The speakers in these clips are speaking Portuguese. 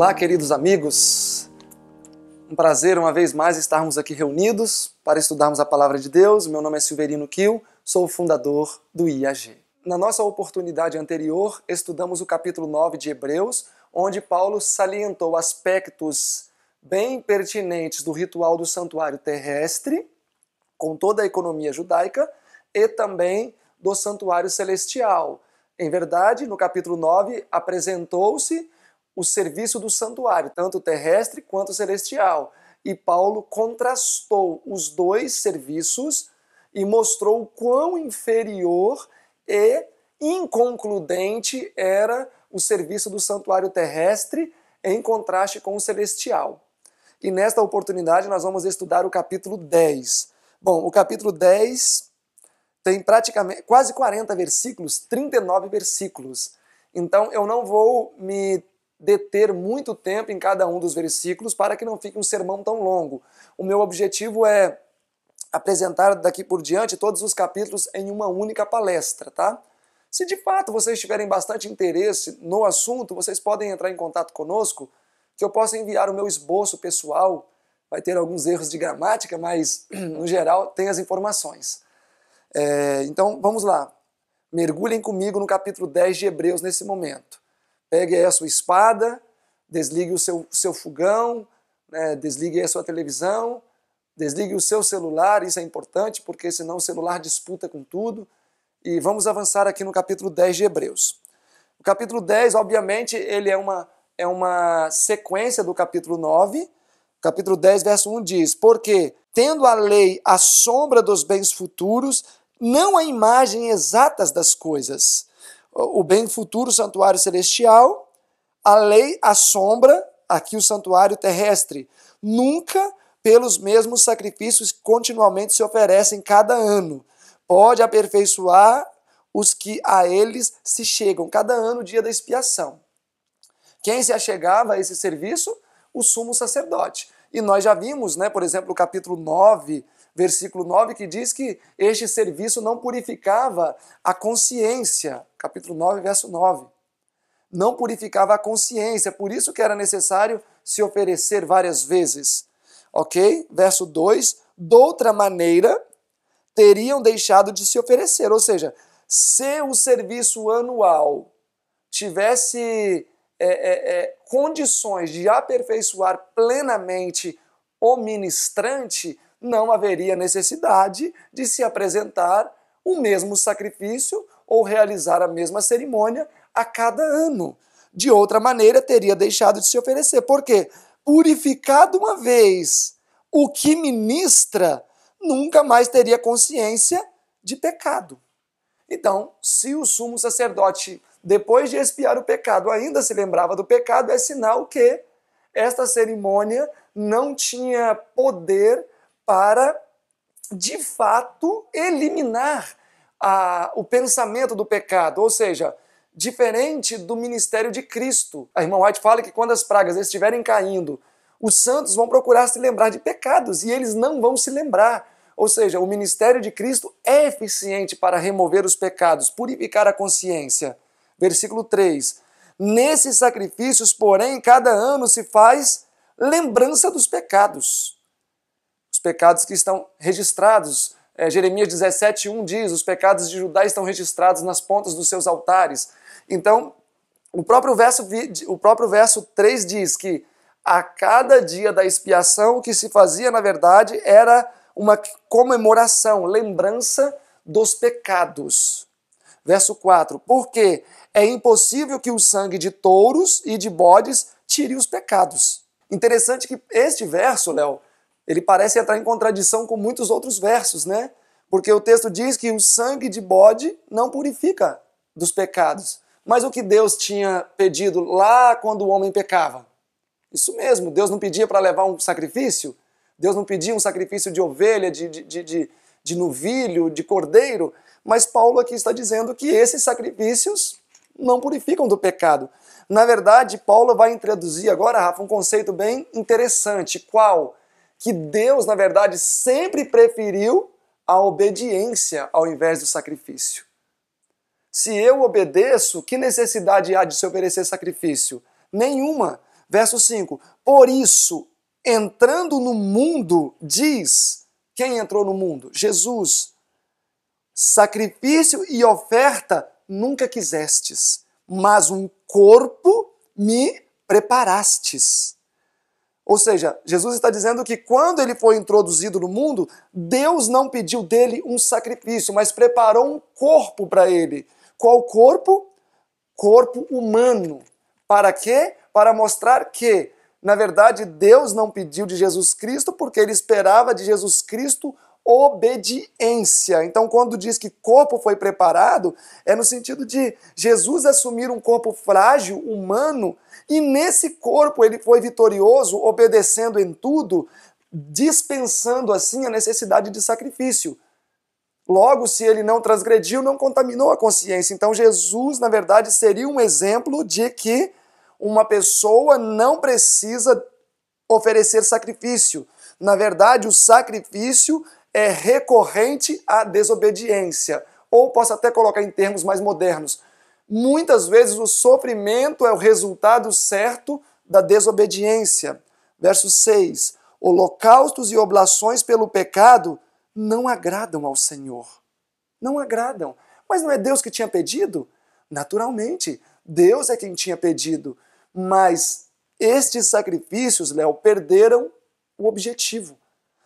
Olá, queridos amigos. Um prazer uma vez mais estarmos aqui reunidos para estudarmos a palavra de Deus. Meu nome é Silverino Kiel, sou o fundador do IAG. Na nossa oportunidade anterior, estudamos o capítulo 9 de Hebreus, onde Paulo salientou aspectos bem pertinentes do ritual do santuário terrestre, com toda a economia judaica, e também do santuário celestial. Em verdade, no capítulo 9, apresentou-se o serviço do santuário, tanto terrestre quanto celestial. E Paulo contrastou os dois serviços e mostrou o quão inferior e inconcludente era o serviço do santuário terrestre em contraste com o celestial. E nesta oportunidade nós vamos estudar o capítulo 10. Bom, o capítulo 10 tem praticamente quase 40 versículos, 39 versículos. Então eu não vou me deter muito tempo em cada um dos versículos para que não fique um sermão tão longo. O meu objetivo é apresentar daqui por diante todos os capítulos em uma única palestra, tá? Se de fato vocês tiverem bastante interesse no assunto, vocês podem entrar em contato conosco, que eu possa enviar o meu esboço pessoal. Vai ter alguns erros de gramática, mas no geral tem as informações. É, então vamos lá. Mergulhem comigo no capítulo 10 de Hebreus nesse momento. Pegue aí a sua espada, desligue o seu, seu fogão, né, desligue a sua televisão, desligue o seu celular, isso é importante, porque senão o celular disputa com tudo. E vamos avançar aqui no capítulo 10 de Hebreus. O capítulo 10, obviamente, ele é uma, é uma sequência do capítulo 9. Capítulo 10, verso 1 diz: Porque, tendo a lei a sombra dos bens futuros, não a imagem exatas das coisas, o bem futuro, o santuário celestial, a lei, a sombra, aqui o santuário terrestre. Nunca pelos mesmos sacrifícios que continuamente se oferecem cada ano. Pode aperfeiçoar os que a eles se chegam, cada ano, dia da expiação. Quem se achegava a esse serviço? O sumo sacerdote. E nós já vimos, né, por exemplo, o capítulo 9 versículo 9, que diz que este serviço não purificava a consciência. Capítulo 9, verso 9. Não purificava a consciência, por isso que era necessário se oferecer várias vezes. Ok? Verso 2: de outra maneira teriam deixado de se oferecer. Ou seja, se o serviço anual tivesse é, é, é, condições de aperfeiçoar plenamente o ministrante, não haveria necessidade de se apresentar o mesmo sacrifício ou realizar a mesma cerimônia a cada ano. De outra maneira, teria deixado de se oferecer. Por quê? Purificado uma vez, o que ministra nunca mais teria consciência de pecado. Então, se o sumo sacerdote, depois de expiar o pecado, ainda se lembrava do pecado, é sinal que esta cerimônia não tinha poder para, de fato, eliminar a, o pensamento do pecado, ou seja, diferente do ministério de Cristo. A irmã White fala que quando as pragas estiverem caindo, os santos vão procurar se lembrar de pecados e eles não vão se lembrar. Ou seja, o ministério de Cristo é eficiente para remover os pecados, purificar a consciência. Versículo 3. Nesses sacrifícios, porém, cada ano se faz lembrança dos pecados os pecados que estão registrados. É, Jeremias 17, 1 diz: os pecados de Judá estão registrados nas pontas dos seus altares. Então, o próprio verso, o próprio verso 3 diz que a cada dia da expiação, o que se fazia, na verdade, era uma comemoração, lembrança dos pecados. Verso 4: Porque é impossível que o sangue de touros e de bodes tire os pecados. Interessante que este verso, Léo, ele parece entrar em contradição com muitos outros versos, né? Porque o texto diz que o sangue de bode não purifica dos pecados. Mas o que Deus tinha pedido lá quando o homem pecava? Isso mesmo, Deus não pedia para levar um sacrifício? Deus não pedia um sacrifício de ovelha, de, de, de, de, novilho, de cordeiro? Mas Paulo aqui está dizendo que esses sacrifícios não purificam do pecado. Na verdade, Paulo vai introduzir agora, Rafa, um conceito bem interessante. Qual? que Deus, na verdade, sempre preferiu a obediência ao invés do sacrifício. Se eu obedeço, que necessidade há de se oferecer sacrifício? Nenhuma. Verso 5: Por isso, entrando no mundo, diz: quem entrou no mundo? Jesus. Sacrifício e oferta nunca quisestes, mas um corpo me preparastes. Ou seja, Jesus está dizendo que quando ele foi introduzido no mundo, Deus não pediu dele um sacrifício, mas preparou um corpo para ele. Qual corpo? Corpo humano. Para quê? Para mostrar que, na verdade, Deus não pediu de Jesus Cristo porque ele esperava de Jesus Cristo obediência. Então, quando diz que corpo foi preparado, é no sentido de Jesus assumir um corpo frágil, humano, e nesse corpo ele foi vitorioso, obedecendo em tudo, dispensando assim a necessidade de sacrifício. Logo, se ele não transgrediu, não contaminou a consciência. Então, Jesus, na verdade, seria um exemplo de que uma pessoa não precisa oferecer sacrifício. Na verdade, o sacrifício é recorrente à desobediência. Ou posso até colocar em termos mais modernos. Muitas vezes o sofrimento é o resultado certo da desobediência. Verso 6: Holocaustos e oblações pelo pecado não agradam ao Senhor. Não agradam. Mas não é Deus que tinha pedido? Naturalmente, Deus é quem tinha pedido. Mas estes sacrifícios, Léo, perderam o objetivo.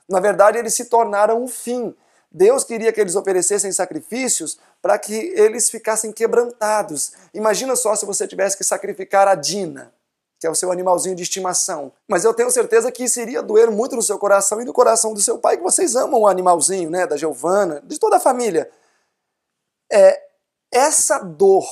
Na verdade, eles se tornaram um fim. Deus queria que eles oferecessem sacrifícios para que eles ficassem quebrantados. Imagina só se você tivesse que sacrificar a Dina, que é o seu animalzinho de estimação. Mas eu tenho certeza que isso iria doer muito no seu coração e no coração do seu pai, que vocês amam o animalzinho, né? Da Giovana, de toda a família. É essa dor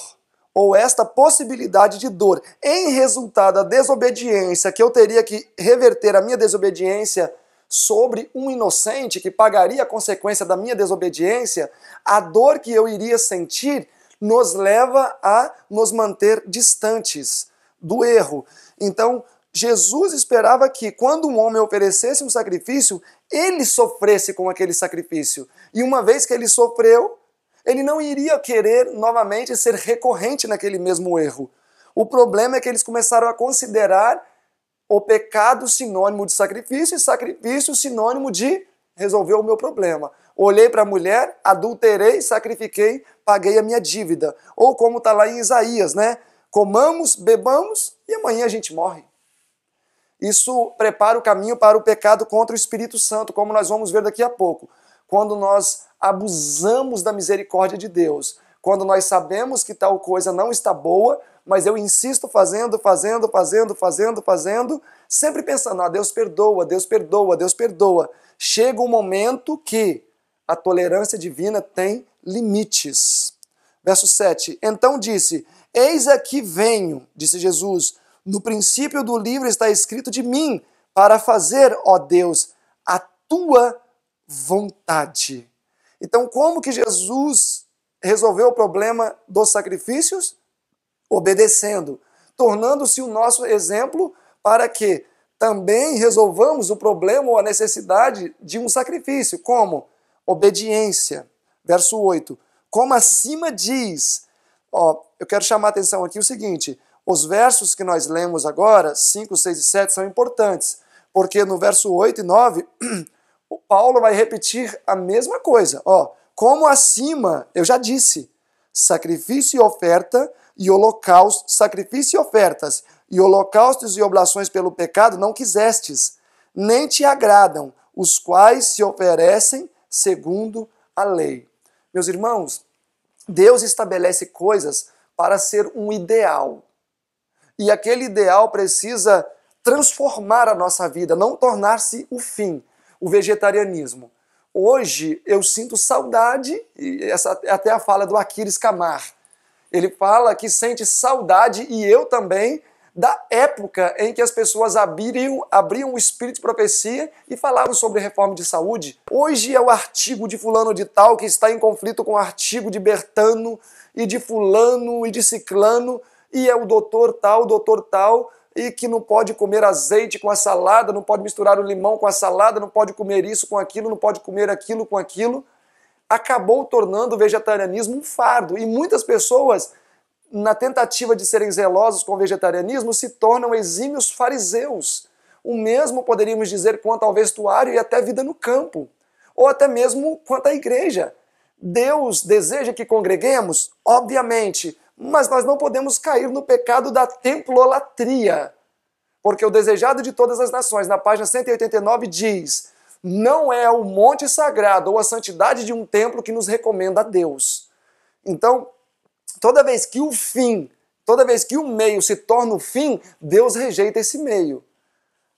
ou esta possibilidade de dor em resultado da desobediência que eu teria que reverter a minha desobediência sobre um inocente que pagaria a consequência da minha desobediência, a dor que eu iria sentir nos leva a nos manter distantes do erro. Então, Jesus esperava que, quando um homem oferecesse um sacrifício, ele sofresse com aquele sacrifício. E uma vez que ele sofreu, ele não iria querer novamente ser recorrente naquele mesmo erro. O problema é que eles começaram a considerar o pecado sinônimo de sacrifício e sacrifício sinônimo de resolver o meu problema. Olhei para a mulher, adulterei, sacrifiquei, paguei a minha dívida. Ou como está lá em Isaías, né? Comamos, bebamos e amanhã a gente morre. Isso prepara o caminho para o pecado contra o Espírito Santo, como nós vamos ver daqui a pouco. Quando nós abusamos da misericórdia de Deus, quando nós sabemos que tal coisa não está boa, mas eu insisto fazendo, fazendo, fazendo, fazendo, fazendo, sempre pensando, ah, Deus perdoa, Deus perdoa, Deus perdoa. Chega um momento que a tolerância divina tem limites. Verso 7. Então disse: Eis aqui venho, disse Jesus. No princípio do livro está escrito de mim, para fazer, ó Deus, a tua vontade. Então, como que Jesus resolveu o problema dos sacrifícios? obedecendo, tornando-se o nosso exemplo para que também resolvamos o problema ou a necessidade de um sacrifício, como obediência. Verso 8. Como acima diz, ó, eu quero chamar a atenção aqui o seguinte: os versos que nós lemos agora, 5, 6 e 7, são importantes, porque no verso 8 e 9, o Paulo vai repetir a mesma coisa. Ó, como acima, eu já disse, sacrifício e oferta e holocaustos, sacrifício e ofertas, e holocaustos e oblações pelo pecado não quisestes, nem te agradam, os quais se oferecem segundo a lei. Meus irmãos, Deus estabelece coisas para ser um ideal. E aquele ideal precisa transformar a nossa vida, não tornar-se o fim, o vegetarianismo. Hoje eu sinto saudade, e essa é até a fala do Aquiles Camar, ele fala que sente saudade, e eu também, da época em que as pessoas abriam, abriam o espírito de profecia e falavam sobre reforma de saúde. Hoje é o artigo de fulano de tal que está em conflito com o artigo de Bertano e de fulano e de ciclano, e é o doutor tal, o doutor tal, e que não pode comer azeite com a salada, não pode misturar o limão com a salada, não pode comer isso com aquilo, não pode comer aquilo com aquilo acabou tornando o vegetarianismo um fardo. E muitas pessoas, na tentativa de serem zelosas com o vegetarianismo, se tornam exímios fariseus. O mesmo poderíamos dizer quanto ao vestuário e até vida no campo, ou até mesmo quanto à igreja. Deus deseja que congreguemos? Obviamente, mas nós não podemos cair no pecado da templolatria. Porque o desejado de todas as nações, na página 189, diz: não é o monte sagrado ou a santidade de um templo que nos recomenda a Deus. Então, toda vez que o fim, toda vez que o meio se torna o fim, Deus rejeita esse meio.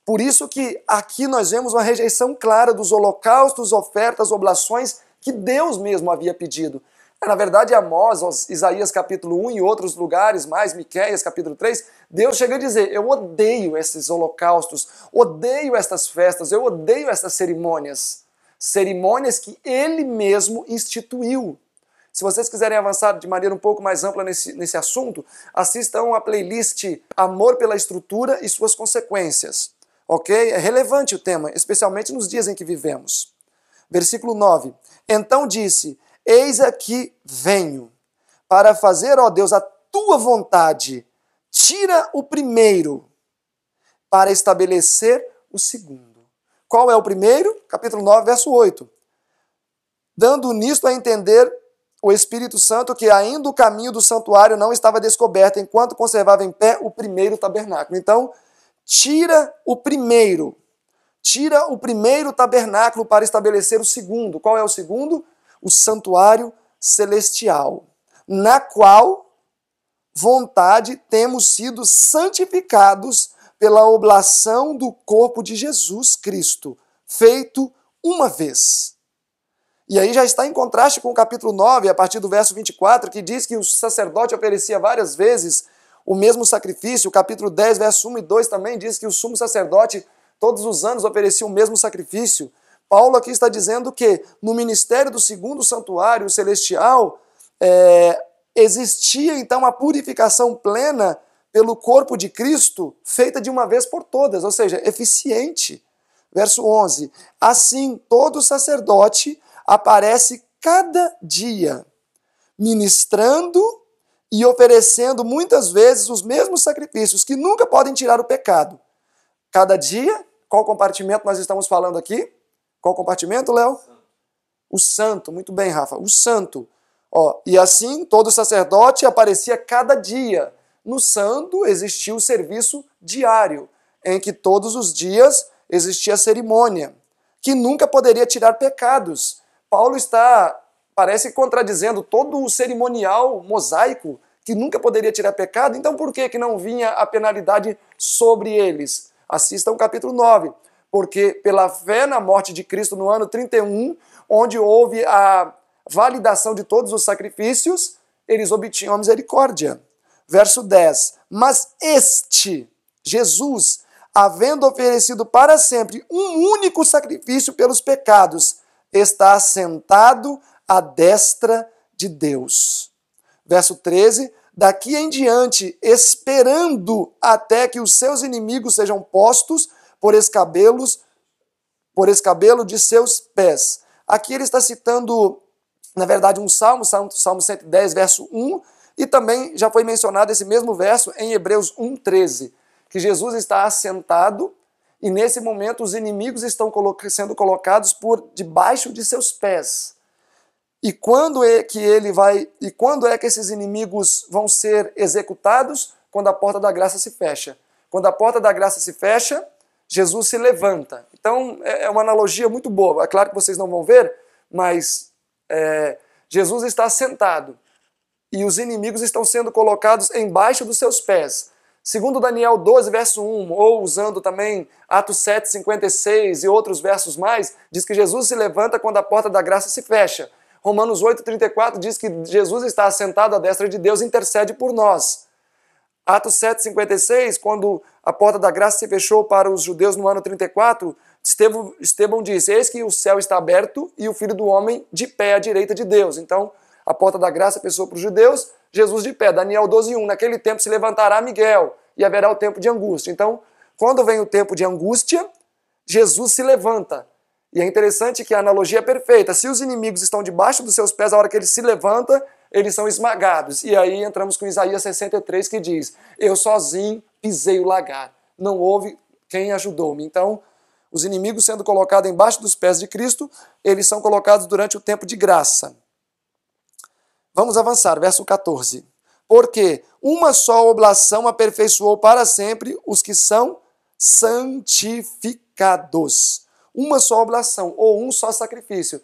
Por isso que aqui nós vemos uma rejeição clara dos holocaustos, ofertas, oblações que Deus mesmo havia pedido. É, na verdade, Amós, Isaías capítulo 1 e outros lugares, mais Miquéias capítulo 3, Deus chega a dizer: Eu odeio esses holocaustos, odeio estas festas, eu odeio estas cerimônias. Cerimônias que ele mesmo instituiu. Se vocês quiserem avançar de maneira um pouco mais ampla nesse, nesse assunto, assistam a playlist Amor pela Estrutura e Suas Consequências. Ok? É relevante o tema, especialmente nos dias em que vivemos. Versículo 9. Então disse: Eis aqui venho para fazer, ó Deus, a tua vontade. Tira o primeiro para estabelecer o segundo. Qual é o primeiro? Capítulo 9, verso 8. Dando nisto a entender o Espírito Santo que ainda o caminho do santuário não estava descoberto enquanto conservava em pé o primeiro tabernáculo. Então, tira o primeiro. Tira o primeiro tabernáculo para estabelecer o segundo. Qual é o segundo? o santuário celestial, na qual vontade temos sido santificados pela oblação do corpo de Jesus Cristo, feito uma vez. E aí já está em contraste com o capítulo 9, a partir do verso 24, que diz que o sacerdote oferecia várias vezes o mesmo sacrifício. O capítulo 10, verso 1 e 2 também diz que o sumo sacerdote todos os anos oferecia o mesmo sacrifício. Paulo aqui está dizendo que no ministério do segundo santuário celestial é, existia então a purificação plena pelo corpo de Cristo, feita de uma vez por todas, ou seja, eficiente. Verso 11: Assim todo sacerdote aparece cada dia, ministrando e oferecendo muitas vezes os mesmos sacrifícios que nunca podem tirar o pecado. Cada dia, qual compartimento nós estamos falando aqui? Qual compartimento, Léo? O santo. Muito bem, Rafa. O santo. Ó, e assim todo sacerdote aparecia cada dia. No santo existia o serviço diário, em que todos os dias existia a cerimônia, que nunca poderia tirar pecados. Paulo está, parece, contradizendo todo o cerimonial mosaico que nunca poderia tirar pecado, então por que, que não vinha a penalidade sobre eles? Assista ao capítulo 9 porque pela fé na morte de Cristo no ano 31, onde houve a validação de todos os sacrifícios, eles obtinham a misericórdia. Verso 10: Mas este, Jesus, havendo oferecido para sempre um único sacrifício pelos pecados, está assentado à destra de Deus. Verso 13: Daqui em diante, esperando até que os seus inimigos sejam postos por escabelos, por escabelo de seus pés. Aqui ele está citando, na verdade, um salmo, Salmo 110, verso 1, e também já foi mencionado esse mesmo verso em Hebreus 13, que Jesus está assentado e nesse momento os inimigos estão sendo colocados por debaixo de seus pés. E quando é que ele vai e quando é que esses inimigos vão ser executados? Quando a porta da graça se fecha. Quando a porta da graça se fecha, Jesus se levanta. Então é, é uma analogia muito boa. É claro que vocês não vão ver, mas é, Jesus está sentado e os inimigos estão sendo colocados embaixo dos seus pés. Segundo Daniel 12, verso 1, ou usando também Atos 7, 56 e outros versos mais, diz que Jesus se levanta quando a porta da graça se fecha. Romanos 8, 34 diz que Jesus está assentado à destra de Deus e intercede por nós. Atos 7,56, quando a porta da graça se fechou para os judeus no ano 34, Estevão, Estevão disse: Eis que o céu está aberto e o filho do homem de pé à direita de Deus. Então, a porta da graça fechou para os judeus, Jesus de pé. Daniel 12,1. Naquele tempo se levantará Miguel e haverá o tempo de angústia. Então, quando vem o tempo de angústia, Jesus se levanta. E é interessante que a analogia é perfeita. Se os inimigos estão debaixo dos seus pés a hora que ele se levanta, eles são esmagados. E aí entramos com Isaías 63 que diz: Eu sozinho pisei o lagar, não houve quem ajudou-me. Então, os inimigos sendo colocados embaixo dos pés de Cristo, eles são colocados durante o tempo de graça. Vamos avançar, verso 14. Porque uma só oblação aperfeiçoou para sempre os que são santificados. Uma só oblação ou um só sacrifício.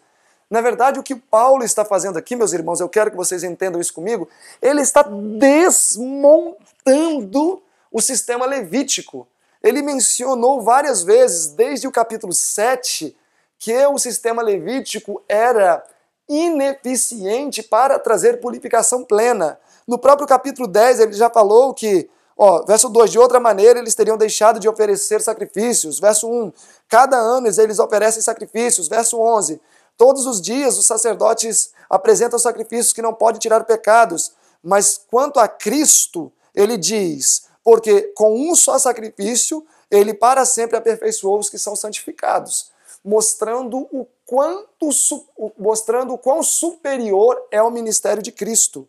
Na verdade, o que Paulo está fazendo aqui, meus irmãos, eu quero que vocês entendam isso comigo, ele está desmontando o sistema levítico. Ele mencionou várias vezes, desde o capítulo 7, que o sistema levítico era ineficiente para trazer purificação plena. No próprio capítulo 10, ele já falou que Ó, verso 2, de outra maneira eles teriam deixado de oferecer sacrifícios. Verso 1, um, cada ano eles oferecem sacrifícios. Verso 11, Todos os dias os sacerdotes apresentam sacrifícios que não podem tirar pecados, mas quanto a Cristo, ele diz: porque com um só sacrifício ele para sempre aperfeiçoou os que são santificados, mostrando o quanto mostrando o quão superior é o ministério de Cristo.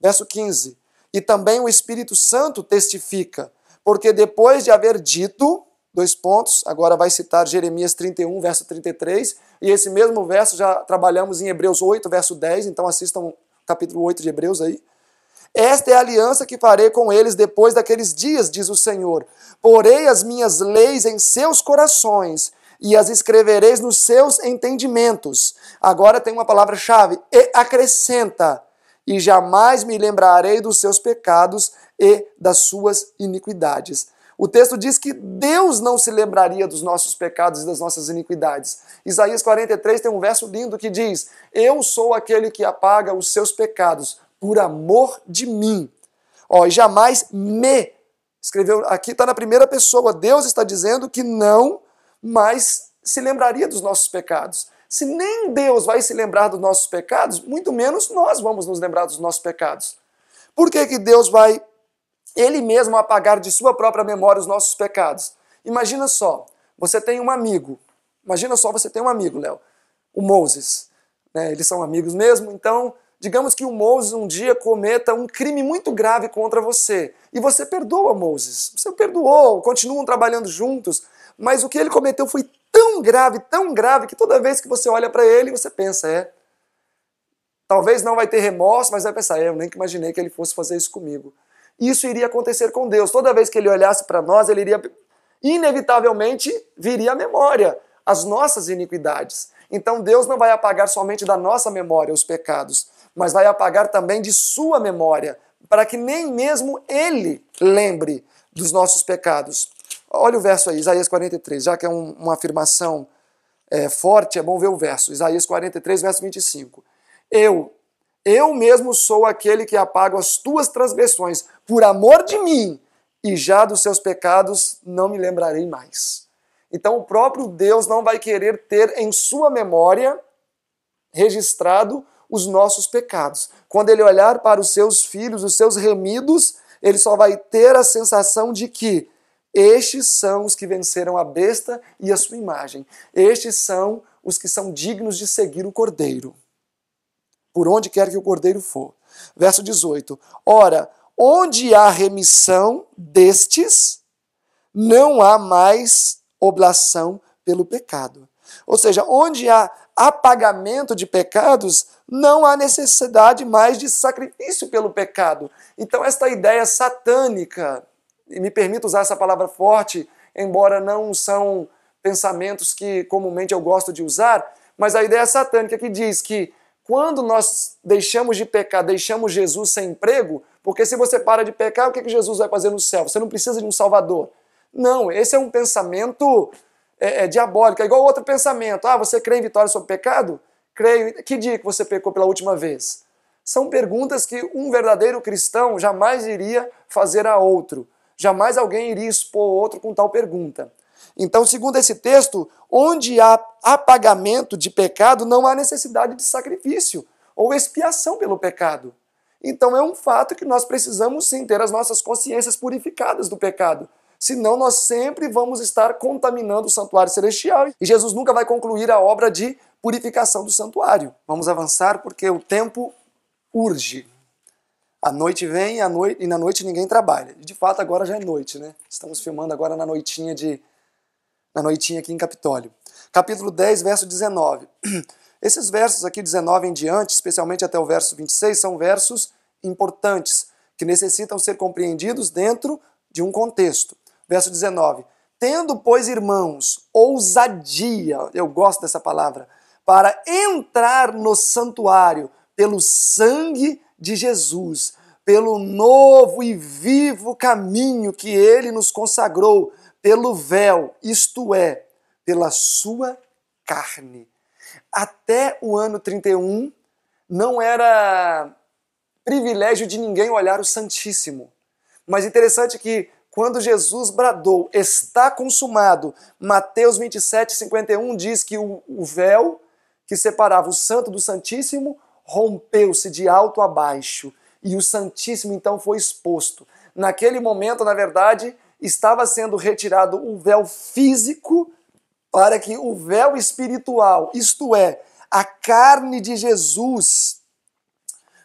Verso 15. E também o Espírito Santo testifica, porque depois de haver dito, dois pontos, agora vai citar Jeremias 31, verso 33, e esse mesmo verso já trabalhamos em Hebreus 8, verso 10, então assistam capítulo 8 de Hebreus aí. Esta é a aliança que farei com eles depois daqueles dias, diz o Senhor. Porei as minhas leis em seus corações e as escrevereis nos seus entendimentos. Agora tem uma palavra-chave: e acrescenta. E jamais me lembrarei dos seus pecados e das suas iniquidades. O texto diz que Deus não se lembraria dos nossos pecados e das nossas iniquidades. Isaías 43 tem um verso lindo que diz: Eu sou aquele que apaga os seus pecados por amor de mim. Ó, e jamais me. Escreveu aqui, está na primeira pessoa. Deus está dizendo que não, mais se lembraria dos nossos pecados. Se nem Deus vai se lembrar dos nossos pecados, muito menos nós vamos nos lembrar dos nossos pecados. Por que, que Deus vai ele mesmo apagar de sua própria memória os nossos pecados. Imagina só, você tem um amigo. Imagina só, você tem um amigo, Léo, o Moses. Né? Eles são amigos mesmo, então digamos que o Moses um dia cometa um crime muito grave contra você e você perdoa Moses. Você perdoou, continuam trabalhando juntos, mas o que ele cometeu foi tão grave, tão grave que toda vez que você olha para ele, você pensa, é, talvez não vai ter remorso, mas vai pensar, é, eu nem imaginei que ele fosse fazer isso comigo isso iria acontecer com Deus. Toda vez que ele olhasse para nós, ele iria inevitavelmente viria a memória as nossas iniquidades. Então Deus não vai apagar somente da nossa memória os pecados, mas vai apagar também de sua memória, para que nem mesmo ele lembre dos nossos pecados. Olha o verso aí, Isaías 43, já que é um, uma afirmação é, forte, é bom ver o verso. Isaías 43, verso 25. Eu, eu mesmo sou aquele que apago as tuas transgressões por amor de mim, e já dos seus pecados não me lembrarei mais. Então o próprio Deus não vai querer ter em sua memória registrado os nossos pecados. Quando ele olhar para os seus filhos, os seus remidos, ele só vai ter a sensação de que estes são os que venceram a besta e a sua imagem. Estes são os que são dignos de seguir o cordeiro por onde quer que o cordeiro for. Verso 18: Ora, onde há remissão destes, não há mais oblação pelo pecado. Ou seja, onde há apagamento de pecados, não há necessidade mais de sacrifício pelo pecado. Então, esta ideia satânica, e me permito usar essa palavra forte, embora não são pensamentos que comumente eu gosto de usar, mas a ideia satânica que diz que quando nós deixamos de pecar, deixamos Jesus sem emprego, porque se você para de pecar, o que, que Jesus vai fazer no céu? Você não precisa de um Salvador. Não, esse é um pensamento é, é, diabólico. É igual outro pensamento. Ah, você crê em vitória sobre pecado? Creio. Que dia que você pecou pela última vez? São perguntas que um verdadeiro cristão jamais iria fazer a outro. Jamais alguém iria expor outro com tal pergunta. Então, segundo esse texto, onde há apagamento de pecado, não há necessidade de sacrifício ou expiação pelo pecado. Então, é um fato que nós precisamos sim ter as nossas consciências purificadas do pecado. Senão, nós sempre vamos estar contaminando o santuário celestial e Jesus nunca vai concluir a obra de purificação do santuário. Vamos avançar porque o tempo urge. A noite vem e, noite, e na noite ninguém trabalha. De fato, agora já é noite, né? Estamos filmando agora na noitinha de na noitinha aqui em Capitólio. Capítulo 10, verso 19. Esses versos aqui, 19 em diante, especialmente até o verso 26, são versos importantes, que necessitam ser compreendidos dentro de um contexto. Verso 19. Tendo, pois, irmãos, ousadia, eu gosto dessa palavra, para entrar no santuário pelo sangue de Jesus, pelo novo e vivo caminho que ele nos consagrou pelo véu, isto é, pela sua carne. Até o ano 31, não era privilégio de ninguém olhar o Santíssimo. Mas interessante que quando Jesus bradou, está consumado, Mateus 27, 51 diz que o, o véu que separava o santo do Santíssimo rompeu-se de alto a baixo e o Santíssimo então foi exposto. Naquele momento, na verdade, estava sendo retirado o véu físico para que o véu espiritual, isto é, a carne de Jesus,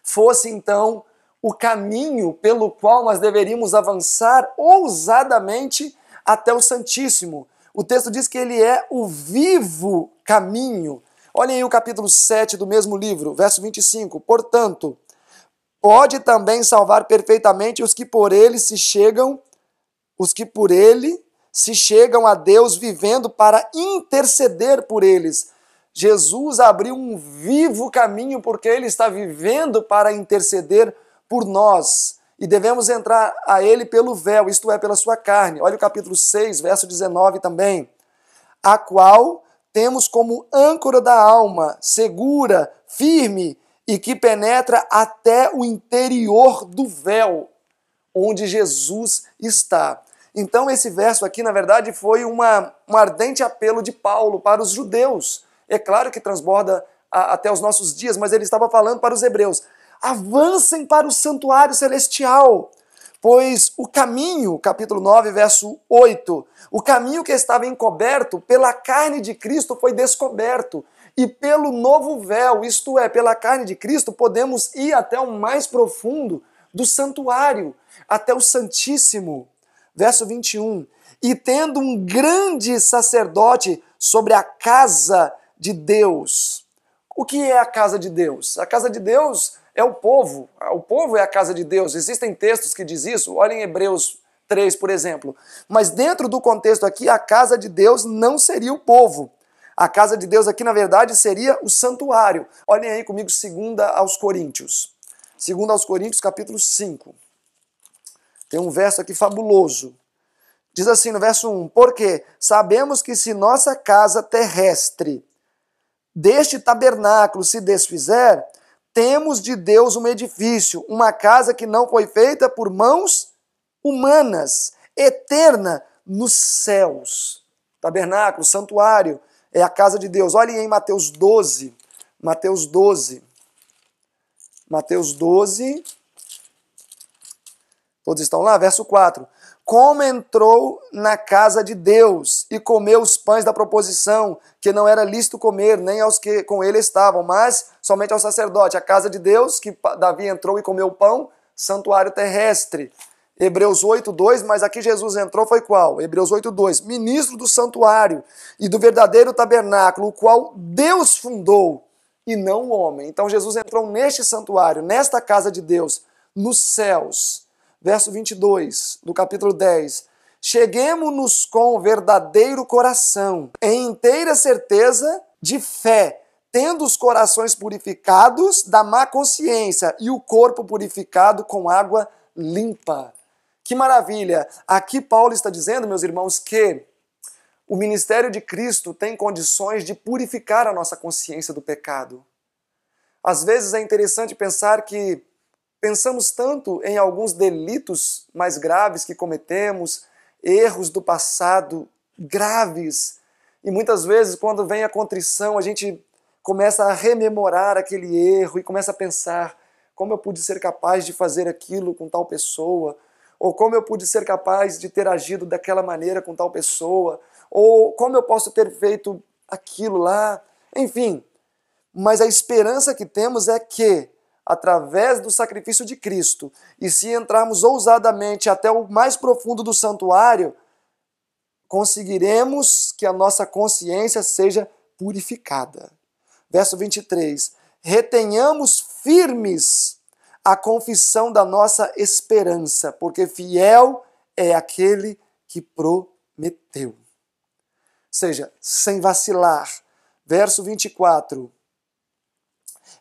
fosse então o caminho pelo qual nós deveríamos avançar ousadamente até o Santíssimo. O texto diz que ele é o vivo caminho. Olhem aí o capítulo 7 do mesmo livro, verso 25. Portanto, pode também salvar perfeitamente os que por ele se chegam os que por ele se chegam a Deus vivendo para interceder por eles. Jesus abriu um vivo caminho porque ele está vivendo para interceder por nós. E devemos entrar a ele pelo véu, isto é, pela sua carne. Olha o capítulo 6, verso 19 também. A qual temos como âncora da alma, segura, firme e que penetra até o interior do véu, onde Jesus está. Então, esse verso aqui, na verdade, foi uma, um ardente apelo de Paulo para os judeus. É claro que transborda a, até os nossos dias, mas ele estava falando para os hebreus: avancem para o santuário celestial. Pois o caminho, capítulo 9, verso 8, o caminho que estava encoberto pela carne de Cristo foi descoberto, e pelo novo véu, isto é, pela carne de Cristo, podemos ir até o mais profundo do santuário, até o Santíssimo verso 21. E tendo um grande sacerdote sobre a casa de Deus. O que é a casa de Deus? A casa de Deus é o povo. O povo é a casa de Deus. Existem textos que diz isso. Olhem Hebreus 3, por exemplo. Mas dentro do contexto aqui, a casa de Deus não seria o povo. A casa de Deus aqui, na verdade, seria o santuário. Olhem aí comigo, segunda aos Coríntios. Segunda aos Coríntios, capítulo 5. Tem um verso aqui fabuloso. Diz assim no verso 1: Porque sabemos que se nossa casa terrestre deste tabernáculo se desfizer, temos de Deus um edifício, uma casa que não foi feita por mãos humanas, eterna nos céus. Tabernáculo, santuário, é a casa de Deus. Olhem em Mateus 12. Mateus 12. Mateus 12. Todos estão lá? Verso 4. Como entrou na casa de Deus e comeu os pães da proposição, que não era lícito comer, nem aos que com ele estavam, mas somente ao sacerdote. A casa de Deus, que Davi entrou e comeu o pão, santuário terrestre. Hebreus 8, 2, mas aqui Jesus entrou foi qual? Hebreus 8, 2, ministro do santuário e do verdadeiro tabernáculo, o qual Deus fundou e não o homem. Então Jesus entrou neste santuário, nesta casa de Deus, nos céus, verso 22 do capítulo 10. Cheguemos-nos com verdadeiro coração, em inteira certeza de fé, tendo os corações purificados da má consciência e o corpo purificado com água limpa. Que maravilha! Aqui Paulo está dizendo, meus irmãos, que o ministério de Cristo tem condições de purificar a nossa consciência do pecado. Às vezes é interessante pensar que Pensamos tanto em alguns delitos mais graves que cometemos, erros do passado graves. E muitas vezes, quando vem a contrição, a gente começa a rememorar aquele erro e começa a pensar: como eu pude ser capaz de fazer aquilo com tal pessoa? Ou como eu pude ser capaz de ter agido daquela maneira com tal pessoa? Ou como eu posso ter feito aquilo lá? Enfim. Mas a esperança que temos é que através do sacrifício de Cristo, e se entrarmos ousadamente até o mais profundo do santuário, conseguiremos que a nossa consciência seja purificada. Verso 23: Retenhamos firmes a confissão da nossa esperança, porque fiel é aquele que prometeu. Ou seja, sem vacilar. Verso 24.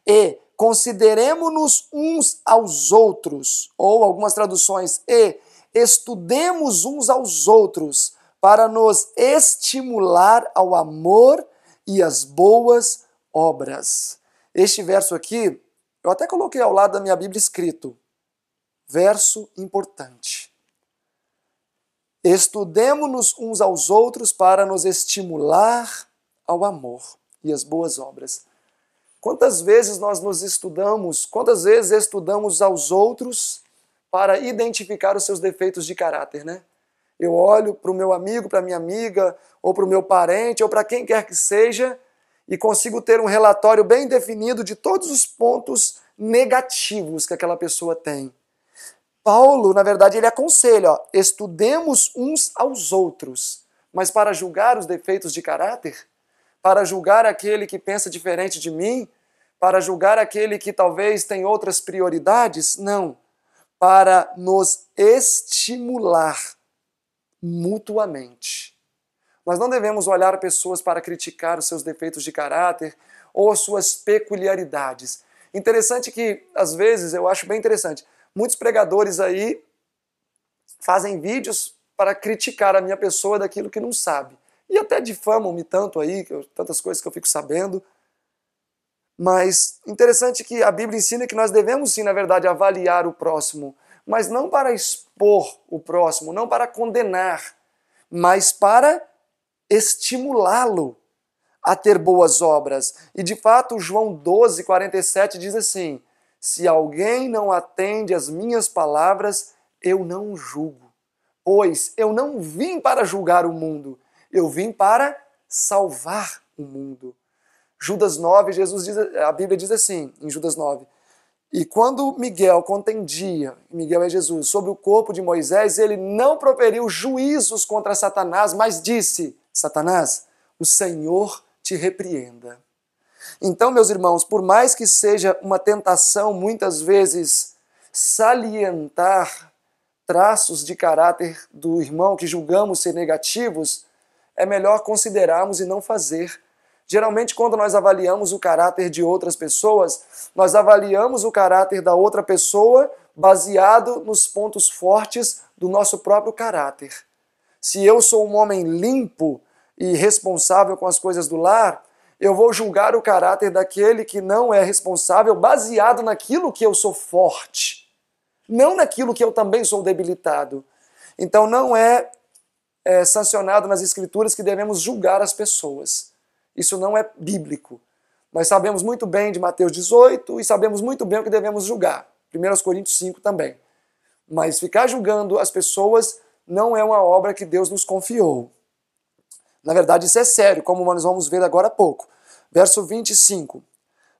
E consideremos-nos uns aos outros, ou algumas traduções, e estudemos uns aos outros, para nos estimular ao amor e às boas obras. Este verso aqui, eu até coloquei ao lado da minha Bíblia escrito, verso importante. Estudemos-nos uns aos outros para nos estimular ao amor e às boas obras. Quantas vezes nós nos estudamos, quantas vezes estudamos aos outros para identificar os seus defeitos de caráter, né? Eu olho para o meu amigo, para minha amiga, ou para o meu parente, ou para quem quer que seja, e consigo ter um relatório bem definido de todos os pontos negativos que aquela pessoa tem. Paulo, na verdade, ele aconselha, ó, estudemos uns aos outros, mas para julgar os defeitos de caráter, para julgar aquele que pensa diferente de mim, para julgar aquele que talvez tem outras prioridades? Não. Para nos estimular mutuamente. Nós não devemos olhar pessoas para criticar os seus defeitos de caráter ou suas peculiaridades. Interessante que, às vezes, eu acho bem interessante, muitos pregadores aí fazem vídeos para criticar a minha pessoa daquilo que não sabe. E até difamam-me tanto aí, tantas coisas que eu fico sabendo. Mas interessante que a Bíblia ensina que nós devemos sim, na verdade, avaliar o próximo, mas não para expor o próximo, não para condenar, mas para estimulá-lo a ter boas obras. E de fato, João 12, 47 diz assim: Se alguém não atende às minhas palavras, eu não julgo, pois eu não vim para julgar o mundo, eu vim para salvar o mundo. Judas 9, Jesus diz, a Bíblia diz assim, em Judas 9: E quando Miguel contendia, Miguel é Jesus, sobre o corpo de Moisés, ele não proferiu juízos contra Satanás, mas disse: Satanás, o Senhor te repreenda. Então, meus irmãos, por mais que seja uma tentação muitas vezes salientar traços de caráter do irmão que julgamos ser negativos, é melhor considerarmos e não fazer. Geralmente, quando nós avaliamos o caráter de outras pessoas, nós avaliamos o caráter da outra pessoa baseado nos pontos fortes do nosso próprio caráter. Se eu sou um homem limpo e responsável com as coisas do lar, eu vou julgar o caráter daquele que não é responsável baseado naquilo que eu sou forte, não naquilo que eu também sou debilitado. Então, não é é, sancionado nas Escrituras que devemos julgar as pessoas. Isso não é bíblico. Nós sabemos muito bem de Mateus 18 e sabemos muito bem o que devemos julgar. 1 Coríntios 5 também. Mas ficar julgando as pessoas não é uma obra que Deus nos confiou. Na verdade, isso é sério, como nós vamos ver agora há pouco. Verso 25: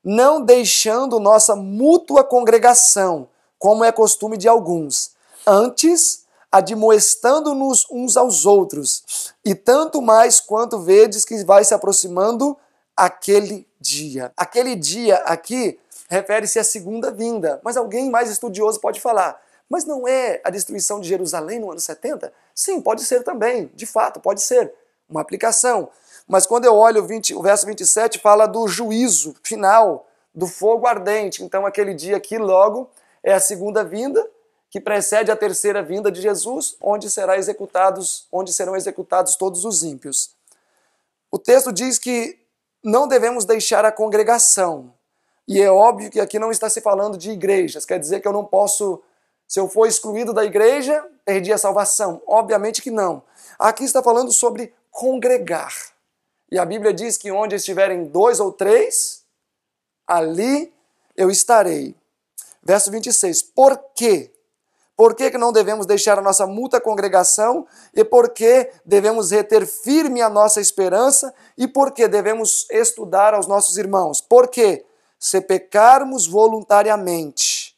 Não deixando nossa mútua congregação, como é costume de alguns, antes admoestando-nos uns aos outros, e tanto mais quanto vedes que vai se aproximando aquele dia. Aquele dia aqui refere-se à segunda vinda, mas alguém mais estudioso pode falar. Mas não é a destruição de Jerusalém no ano 70? Sim, pode ser também, de fato, pode ser uma aplicação. Mas quando eu olho o, 20, o verso 27, fala do juízo final, do fogo ardente. Então, aquele dia aqui, logo, é a segunda vinda, que precede a terceira vinda de Jesus, onde será executados, onde serão executados todos os ímpios. O texto diz que não devemos deixar a congregação. E é óbvio que aqui não está se falando de igrejas, quer dizer que eu não posso, se eu for excluído da igreja, perdi a salvação. Obviamente que não. Aqui está falando sobre congregar. E a Bíblia diz que onde estiverem dois ou três, ali eu estarei. Verso 26. Por quê? por que, que não devemos deixar a nossa multa congregação e por que devemos reter firme a nossa esperança e por que devemos estudar aos nossos irmãos. Porque se pecarmos voluntariamente,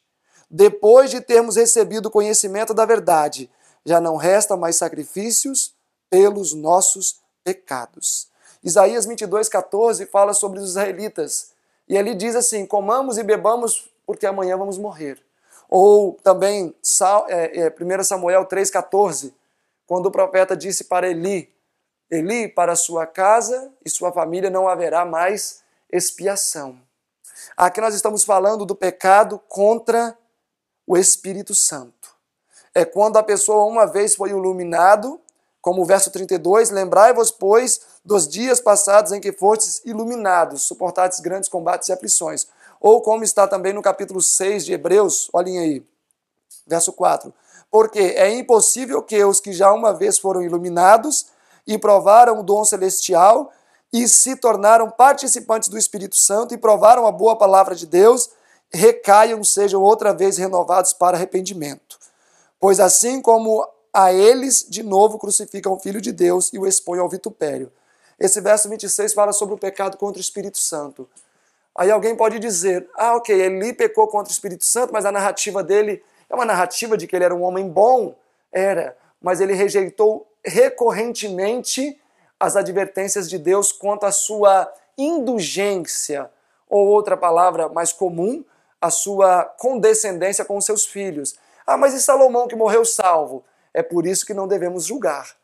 depois de termos recebido o conhecimento da verdade, já não resta mais sacrifícios pelos nossos pecados. Isaías 22, 14 fala sobre os israelitas. E ele diz assim: Comamos e bebamos, porque amanhã vamos morrer. Ou também é, 1 é, Samuel 3,14, quando o profeta disse para Eli: Eli, para sua casa e sua família não haverá mais expiação. Aqui nós estamos falando do pecado contra o Espírito Santo. É quando a pessoa uma vez foi iluminado, como o verso 32, lembrai-vos, pois, dos dias passados em que fostes iluminados, suportastes grandes combates e aflições ou como está também no capítulo 6 de Hebreus, olhem aí, verso 4. Porque é impossível que os que já uma vez foram iluminados e provaram o dom celestial e se tornaram participantes do Espírito Santo e provaram a boa palavra de Deus, recaiam, sejam outra vez renovados para arrependimento. Pois assim como a eles de novo crucificam o Filho de Deus e o expõem ao vitupério. Esse verso 26 fala sobre o pecado contra o Espírito Santo. Aí alguém pode dizer: ah, ok, ele pecou contra o Espírito Santo, mas a narrativa dele é uma narrativa de que ele era um homem bom. Era, mas ele rejeitou recorrentemente as advertências de Deus quanto à sua indulgência, ou outra palavra mais comum, a sua condescendência com os seus filhos. Ah, mas e Salomão que morreu salvo? É por isso que não devemos julgar.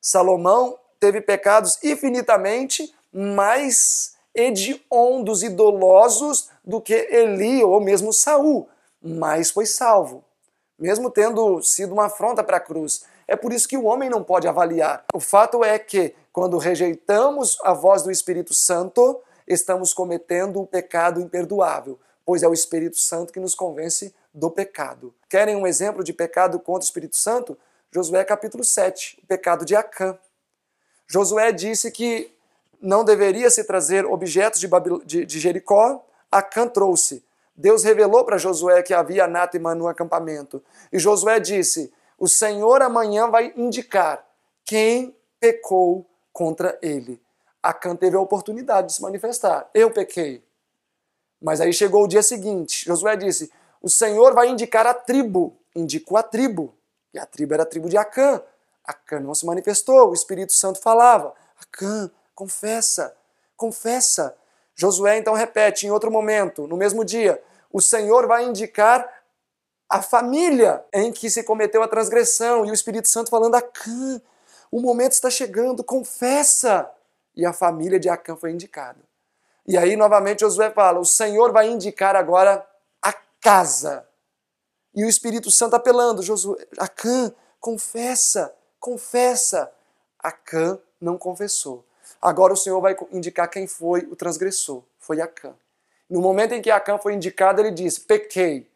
Salomão teve pecados infinitamente mais hediondos e dolosos do que Eli ou mesmo Saul, mas foi salvo, mesmo tendo sido uma afronta para a cruz. É por isso que o homem não pode avaliar. O fato é que, quando rejeitamos a voz do Espírito Santo, estamos cometendo um pecado imperdoável, pois é o Espírito Santo que nos convence do pecado. Querem um exemplo de pecado contra o Espírito Santo? Josué capítulo 7, o pecado de Acã. Josué disse que não deveria se trazer objetos de, Babil... de, de Jericó, Acã trouxe. Deus revelou para Josué que havia anátema no acampamento. E Josué disse: O Senhor amanhã vai indicar quem pecou contra ele. Acã teve a oportunidade de se manifestar. Eu pequei. Mas aí chegou o dia seguinte. Josué disse: O Senhor vai indicar a tribo. Indicou a tribo. E a tribo era a tribo de Acã. Acã não se manifestou. O Espírito Santo falava: Acã, Confessa, confessa. Josué então repete em outro momento, no mesmo dia: o Senhor vai indicar a família em que se cometeu a transgressão, e o Espírito Santo falando a Acã, o momento está chegando, confessa. E a família de Acã foi indicada. E aí, novamente, Josué fala: o Senhor vai indicar agora a casa. E o Espírito Santo apelando, Josué, Acã, confessa, confessa. Acã não confessou. Agora o Senhor vai indicar quem foi o transgressor. Foi Acã. No momento em que Acã foi indicado, ele disse: Pequei.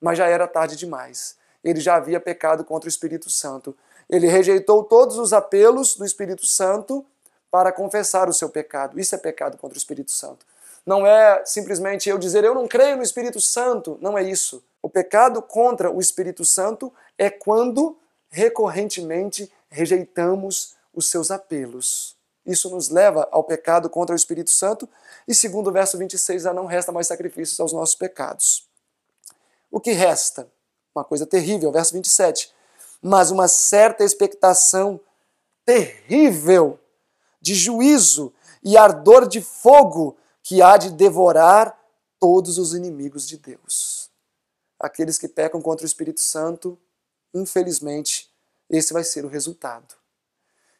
Mas já era tarde demais. Ele já havia pecado contra o Espírito Santo. Ele rejeitou todos os apelos do Espírito Santo para confessar o seu pecado. Isso é pecado contra o Espírito Santo. Não é simplesmente eu dizer eu não creio no Espírito Santo. Não é isso. O pecado contra o Espírito Santo é quando recorrentemente rejeitamos os seus apelos. Isso nos leva ao pecado contra o Espírito Santo. E segundo o verso 26, já não resta mais sacrifícios aos nossos pecados. O que resta? Uma coisa terrível, verso 27. Mas uma certa expectação terrível de juízo e ardor de fogo que há de devorar todos os inimigos de Deus. Aqueles que pecam contra o Espírito Santo, infelizmente, esse vai ser o resultado.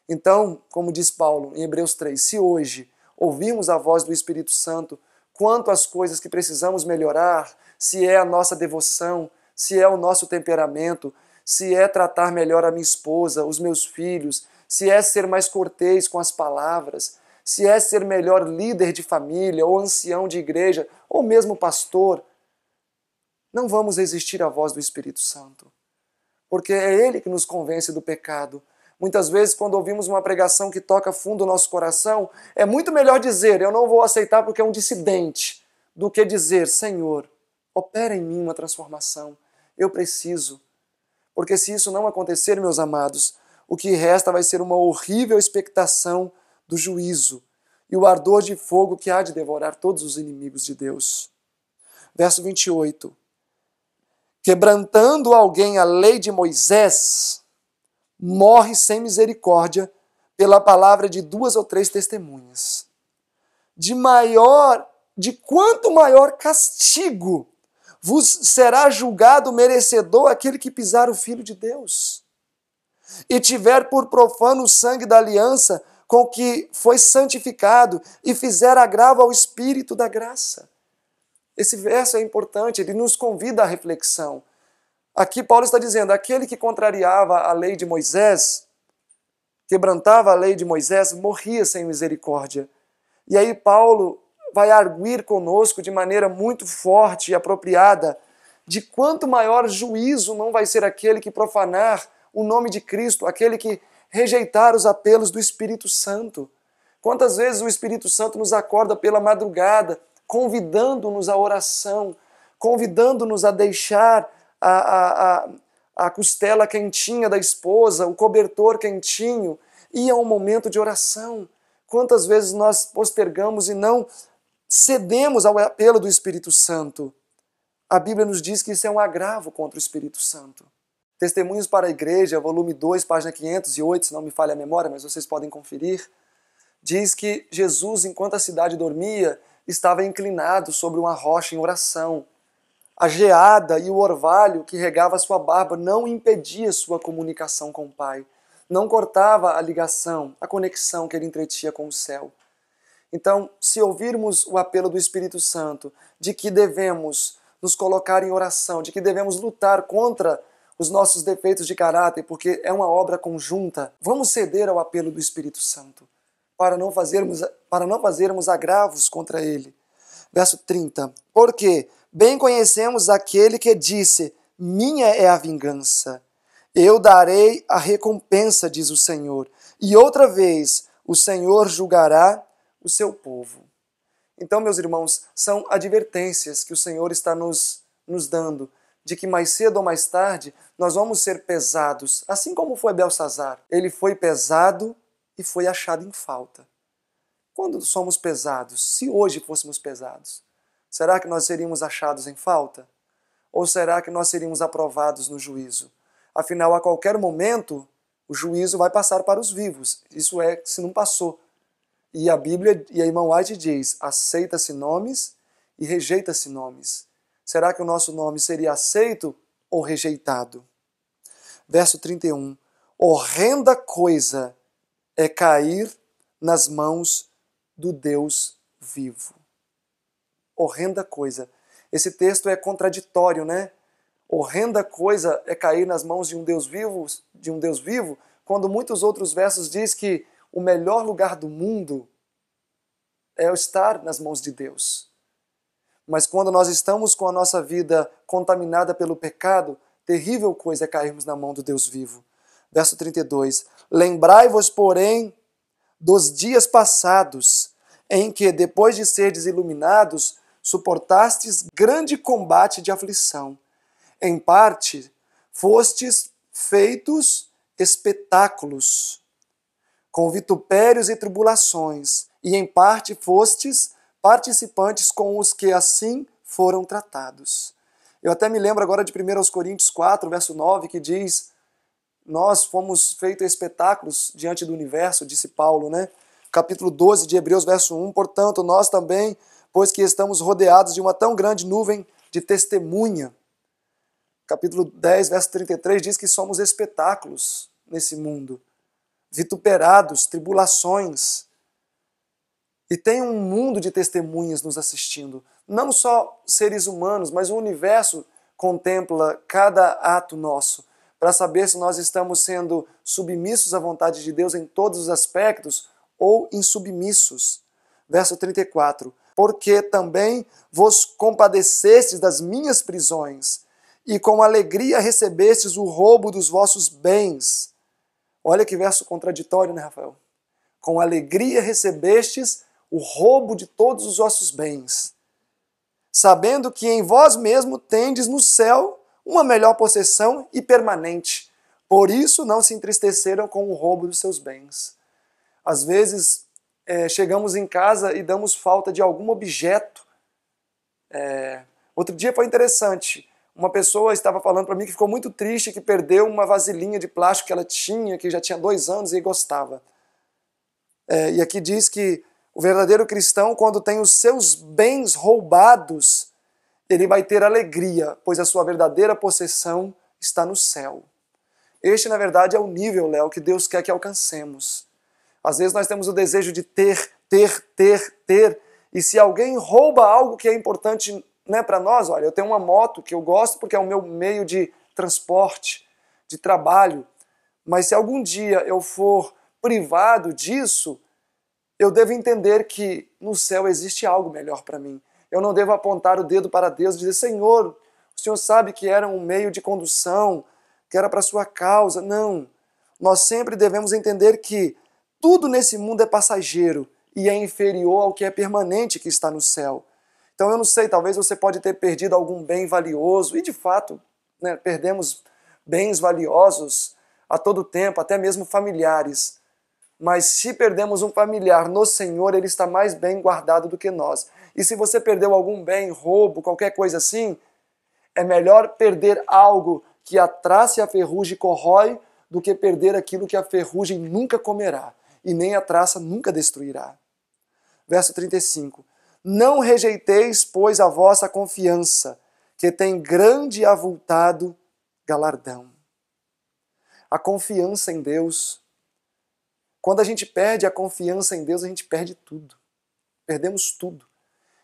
Então, como diz Paulo em Hebreus 3, se hoje ouvimos a voz do Espírito Santo quanto às coisas que precisamos melhorar, se é a nossa devoção, se é o nosso temperamento, se é tratar melhor a minha esposa, os meus filhos, se é ser mais cortês com as palavras, se é ser melhor líder de família ou ancião de igreja ou mesmo pastor, não vamos resistir à voz do Espírito Santo, porque é ele que nos convence do pecado, Muitas vezes, quando ouvimos uma pregação que toca fundo o nosso coração, é muito melhor dizer eu não vou aceitar porque é um dissidente, do que dizer Senhor, opera em mim uma transformação. Eu preciso. Porque se isso não acontecer, meus amados, o que resta vai ser uma horrível expectação do juízo e o ardor de fogo que há de devorar todos os inimigos de Deus. Verso 28. Quebrantando alguém a lei de Moisés, morre sem misericórdia pela palavra de duas ou três testemunhas. De maior, de quanto maior castigo vos será julgado merecedor aquele que pisar o filho de Deus e tiver por profano o sangue da aliança com que foi santificado e fizer agravo ao espírito da graça. Esse verso é importante, ele nos convida à reflexão. Aqui Paulo está dizendo: aquele que contrariava a lei de Moisés, quebrantava a lei de Moisés, morria sem misericórdia. E aí Paulo vai arguir conosco de maneira muito forte e apropriada de quanto maior juízo não vai ser aquele que profanar o nome de Cristo, aquele que rejeitar os apelos do Espírito Santo. Quantas vezes o Espírito Santo nos acorda pela madrugada, convidando-nos à oração, convidando-nos a deixar a, a, a costela quentinha da esposa, o cobertor quentinho, e é um momento de oração. Quantas vezes nós postergamos e não cedemos ao apelo do Espírito Santo? A Bíblia nos diz que isso é um agravo contra o Espírito Santo. Testemunhos para a Igreja, volume 2, página 508, se não me falha a memória, mas vocês podem conferir, diz que Jesus, enquanto a cidade dormia, estava inclinado sobre uma rocha em oração. A geada e o orvalho que regava sua barba não impedia sua comunicação com o Pai, não cortava a ligação, a conexão que ele entretinha com o céu. Então, se ouvirmos o apelo do Espírito Santo de que devemos nos colocar em oração, de que devemos lutar contra os nossos defeitos de caráter, porque é uma obra conjunta, vamos ceder ao apelo do Espírito Santo para não fazermos, para não fazermos agravos contra ele. Verso 30. Porque Bem conhecemos aquele que disse: Minha é a vingança. Eu darei a recompensa, diz o Senhor. E outra vez o Senhor julgará o seu povo. Então, meus irmãos, são advertências que o Senhor está nos, nos dando de que mais cedo ou mais tarde nós vamos ser pesados, assim como foi Belsazar. Ele foi pesado e foi achado em falta. Quando somos pesados, se hoje fôssemos pesados, Será que nós seríamos achados em falta? Ou será que nós seríamos aprovados no juízo? Afinal, a qualquer momento, o juízo vai passar para os vivos. Isso é se não passou. E a Bíblia e a irmã White diz: aceita-se nomes e rejeita-se nomes. Será que o nosso nome seria aceito ou rejeitado? Verso 31. Horrenda coisa é cair nas mãos do Deus vivo horrenda coisa. Esse texto é contraditório, né? Horrenda coisa é cair nas mãos de um Deus vivo, de um Deus vivo, quando muitos outros versos diz que o melhor lugar do mundo é o estar nas mãos de Deus. Mas quando nós estamos com a nossa vida contaminada pelo pecado, terrível coisa é cairmos na mão do Deus vivo. Verso 32: Lembrai-vos, porém, dos dias passados, em que, depois de serdes iluminados, suportastes grande combate de aflição. Em parte, fostes feitos espetáculos, com vitupérios e tribulações, e em parte fostes participantes com os que assim foram tratados. Eu até me lembro agora de 1 Coríntios 4, verso 9, que diz: Nós fomos feitos espetáculos diante do universo, disse Paulo, né? Capítulo 12 de Hebreus, verso 1. Portanto, nós também, pois que estamos rodeados de uma tão grande nuvem de testemunha. Capítulo 10, verso 33 diz que somos espetáculos nesse mundo, vituperados, tribulações. E tem um mundo de testemunhas nos assistindo. Não só seres humanos, mas o universo contempla cada ato nosso para saber se nós estamos sendo submissos à vontade de Deus em todos os aspectos ou insubmissos. Verso 34: porque também vos compadecestes das minhas prisões, e com alegria recebestes o roubo dos vossos bens. Olha que verso contraditório, né, Rafael? Com alegria recebestes o roubo de todos os vossos bens, sabendo que em vós mesmo tendes no céu uma melhor possessão e permanente. Por isso não se entristeceram com o roubo dos seus bens. Às vezes é, chegamos em casa e damos falta de algum objeto. É... Outro dia foi interessante. Uma pessoa estava falando para mim que ficou muito triste que perdeu uma vasilhinha de plástico que ela tinha, que já tinha dois anos e gostava. É, e aqui diz que o verdadeiro cristão, quando tem os seus bens roubados, ele vai ter alegria, pois a sua verdadeira possessão está no céu. Este, na verdade, é o nível, Léo, que Deus quer que alcancemos. Às vezes nós temos o desejo de ter, ter, ter, ter. E se alguém rouba algo que é importante né, para nós, olha, eu tenho uma moto que eu gosto porque é o meu meio de transporte, de trabalho. Mas se algum dia eu for privado disso, eu devo entender que no céu existe algo melhor para mim. Eu não devo apontar o dedo para Deus e dizer: Senhor, o Senhor sabe que era um meio de condução, que era para sua causa. Não. Nós sempre devemos entender que tudo nesse mundo é passageiro e é inferior ao que é permanente que está no céu. Então eu não sei, talvez você pode ter perdido algum bem valioso, e de fato, né, perdemos bens valiosos a todo tempo, até mesmo familiares. Mas se perdemos um familiar no Senhor, ele está mais bem guardado do que nós. E se você perdeu algum bem, roubo, qualquer coisa assim, é melhor perder algo que a traça e a ferrugem corrói do que perder aquilo que a ferrugem nunca comerá e nem a traça nunca destruirá. Verso 35: Não rejeiteis, pois, a vossa confiança, que tem grande e avultado galardão. A confiança em Deus. Quando a gente perde a confiança em Deus, a gente perde tudo. Perdemos tudo.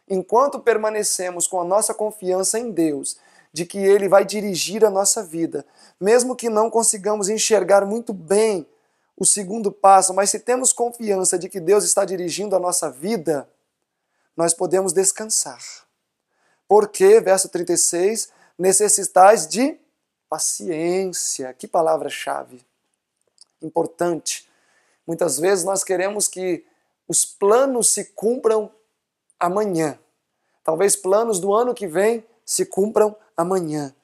Enquanto permanecemos com a nossa confiança em Deus, de que Ele vai dirigir a nossa vida, mesmo que não consigamos enxergar muito bem o segundo passo, mas se temos confiança de que Deus está dirigindo a nossa vida, nós podemos descansar. Porque, verso 36, necessitais de paciência. Que palavra-chave importante. Muitas vezes nós queremos que os planos se cumpram amanhã. Talvez planos do ano que vem se cumpram amanhã.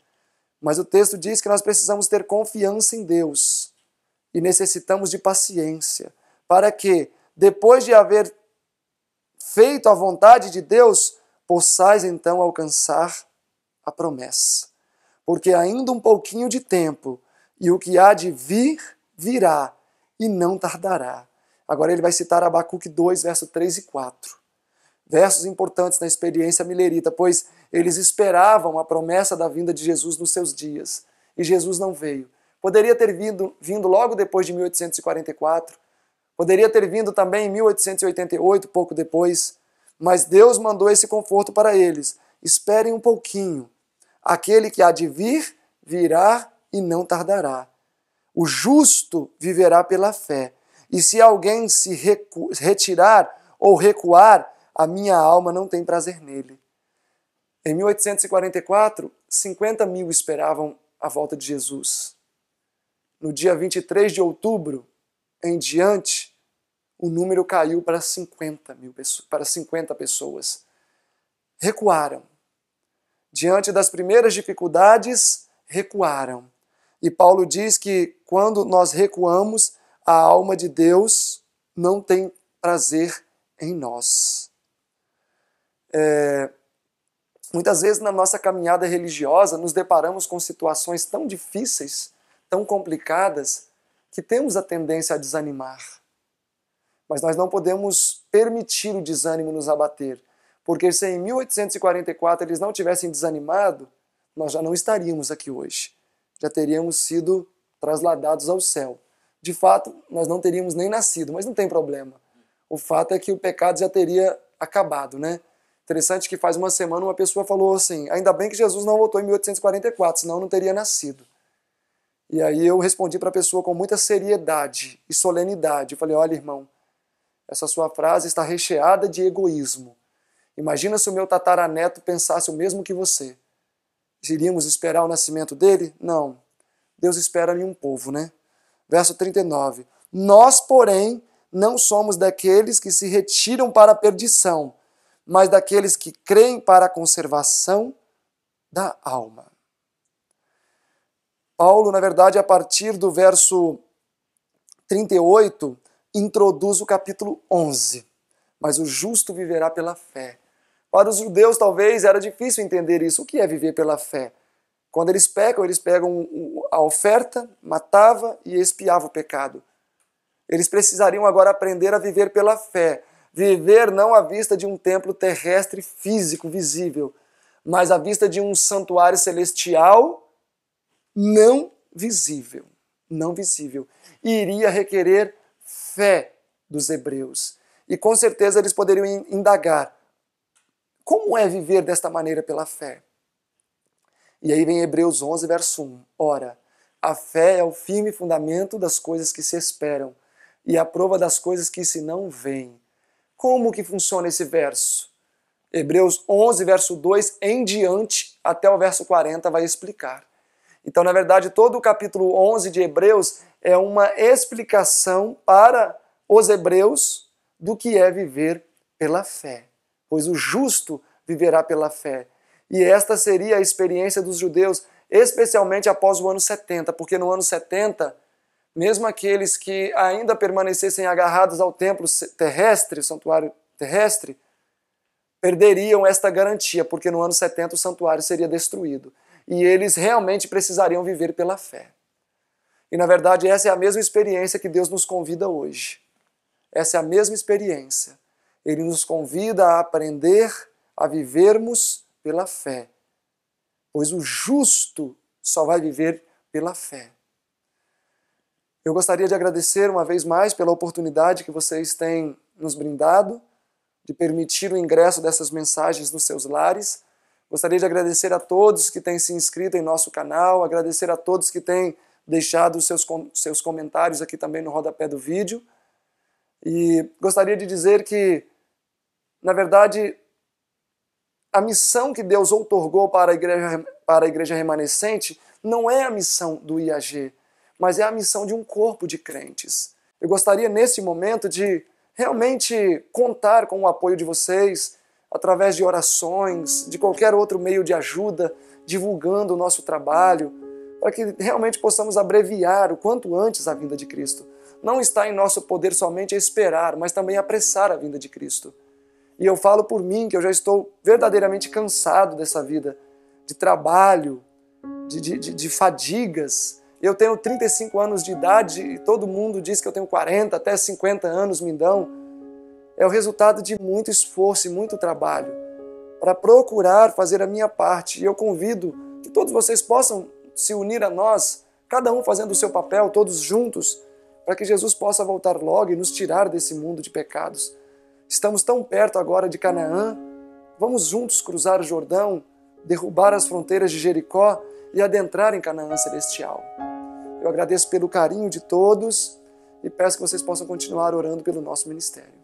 Mas o texto diz que nós precisamos ter confiança em Deus e necessitamos de paciência, para que, depois de haver feito a vontade de Deus, possais então alcançar a promessa. Porque ainda um pouquinho de tempo, e o que há de vir, virá, e não tardará. Agora ele vai citar Abacuque 2, verso 3 e 4. Versos importantes na experiência milerita, pois eles esperavam a promessa da vinda de Jesus nos seus dias, e Jesus não veio. Poderia ter vindo, vindo logo depois de 1844, poderia ter vindo também em 1888, pouco depois, mas Deus mandou esse conforto para eles. Esperem um pouquinho. Aquele que há de vir, virá e não tardará. O justo viverá pela fé. E se alguém se retirar ou recuar, a minha alma não tem prazer nele. Em 1844, 50 mil esperavam a volta de Jesus no dia 23 de outubro em diante, o número caiu para 50, mil pessoas, para 50 pessoas. Recuaram. Diante das primeiras dificuldades, recuaram. E Paulo diz que quando nós recuamos, a alma de Deus não tem prazer em nós. É, muitas vezes na nossa caminhada religiosa nos deparamos com situações tão difíceis tão complicadas que temos a tendência a desanimar. Mas nós não podemos permitir o desânimo nos abater, porque se em 1844 eles não tivessem desanimado, nós já não estaríamos aqui hoje. Já teríamos sido trasladados ao céu. De fato, nós não teríamos nem nascido, mas não tem problema. O fato é que o pecado já teria acabado, né? Interessante que faz uma semana uma pessoa falou assim: ainda bem que Jesus não voltou em 1844, senão não teria nascido. E aí eu respondi para a pessoa com muita seriedade e solenidade. Eu falei: "Olha, irmão, essa sua frase está recheada de egoísmo. Imagina se o meu tataraneto pensasse o mesmo que você. Iríamos esperar o nascimento dele? Não. Deus espera em um povo, né? Verso 39. Nós, porém, não somos daqueles que se retiram para a perdição, mas daqueles que creem para a conservação da alma. Paulo, na verdade, a partir do verso 38, introduz o capítulo 11. Mas o justo viverá pela fé. Para os judeus, talvez, era difícil entender isso. O que é viver pela fé? Quando eles pecam, eles pegam a oferta, matava e expiava o pecado. Eles precisariam agora aprender a viver pela fé. Viver não à vista de um templo terrestre físico, visível, mas à vista de um santuário celestial não visível, não visível, iria requerer fé dos hebreus. E com certeza eles poderiam indagar: como é viver desta maneira pela fé? E aí vem Hebreus 11, verso 1. Ora, a fé é o firme fundamento das coisas que se esperam e a prova das coisas que se não veem. Como que funciona esse verso? Hebreus 11, verso 2 em diante, até o verso 40 vai explicar. Então, na verdade, todo o capítulo 11 de Hebreus é uma explicação para os hebreus do que é viver pela fé. Pois o justo viverá pela fé. E esta seria a experiência dos judeus, especialmente após o ano 70, porque no ano 70, mesmo aqueles que ainda permanecessem agarrados ao templo terrestre, santuário terrestre, perderiam esta garantia, porque no ano 70 o santuário seria destruído e eles realmente precisariam viver pela fé. E na verdade, essa é a mesma experiência que Deus nos convida hoje. Essa é a mesma experiência. Ele nos convida a aprender a vivermos pela fé. Pois o justo só vai viver pela fé. Eu gostaria de agradecer uma vez mais pela oportunidade que vocês têm nos brindado de permitir o ingresso dessas mensagens nos seus lares. Gostaria de agradecer a todos que têm se inscrito em nosso canal, agradecer a todos que têm deixado seus, seus comentários aqui também no rodapé do vídeo. E gostaria de dizer que, na verdade, a missão que Deus outorgou para a igreja, para a igreja remanescente não é a missão do IAG, mas é a missão de um corpo de crentes. Eu gostaria, nesse momento, de realmente contar com o apoio de vocês, através de orações, de qualquer outro meio de ajuda, divulgando o nosso trabalho, para que realmente possamos abreviar o quanto antes a vinda de Cristo. Não está em nosso poder somente esperar, mas também apressar a vinda de Cristo. E eu falo por mim que eu já estou verdadeiramente cansado dessa vida, de trabalho, de, de, de, de fadigas. Eu tenho 35 anos de idade e todo mundo diz que eu tenho 40, até 50 anos me dão é o resultado de muito esforço e muito trabalho para procurar fazer a minha parte. E eu convido que todos vocês possam se unir a nós, cada um fazendo o seu papel, todos juntos, para que Jesus possa voltar logo e nos tirar desse mundo de pecados. Estamos tão perto agora de Canaã, vamos juntos cruzar o Jordão, derrubar as fronteiras de Jericó e adentrar em Canaã Celestial. Eu agradeço pelo carinho de todos e peço que vocês possam continuar orando pelo nosso ministério.